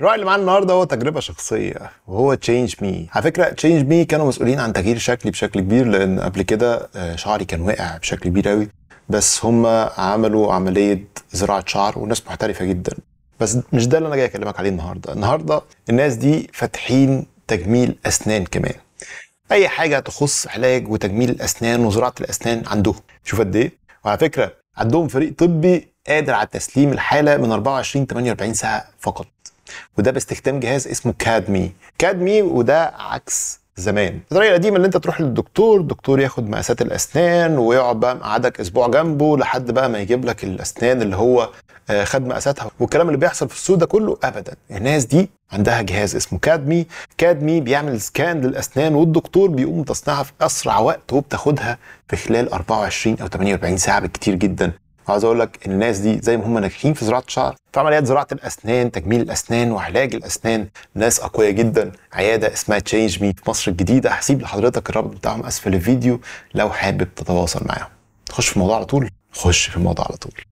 الراي اللي معانا النهارده هو تجربه شخصيه وهو تشينج مي على فكره تشينج مي كانوا مسؤولين عن تغيير شكلي بشكل كبير لان قبل كده آه، شعري كان واقع بشكل كبير قوي بس هم عملوا عمليه زراعه شعر وناس محترفه جدا بس مش ده اللي انا جاي اكلمك عليه النهارده النهارده الناس دي فاتحين تجميل اسنان كمان اي حاجه تخص علاج وتجميل الاسنان وزراعه الاسنان عندهم شوف قد ايه وعلى فكره عندهم فريق طبي قادر على تسليم الحاله من 24 48 ساعه فقط وده باستخدام جهاز اسمه كادمي كادمي وده عكس زمان الطريقه القديمه اللي انت تروح للدكتور الدكتور ياخد مقاسات الاسنان ويقعد بقى مقعدك اسبوع جنبه لحد بقى ما يجيب لك الاسنان اللي هو آه، خد مقاساتها والكلام اللي بيحصل في السوق ده كله ابدا الناس دي عندها جهاز اسمه كادمي كادمي بيعمل سكان للاسنان والدكتور بيقوم تصنيعها في اسرع وقت وبتاخدها في خلال 24 او 48 ساعه بالكتير جدا وعايز اقول لك الناس دي زي ما هم ناجحين في زراعه الشعر في عمليات زراعه الاسنان تجميل الاسنان وعلاج الاسنان ناس اقوياء جدا عياده اسمها تشينج مي في مصر الجديده هسيب لحضرتك الرابط بتاعهم اسفل الفيديو لو حابب تتواصل معاهم تخش في الموضوع على طول خش في الموضوع على طول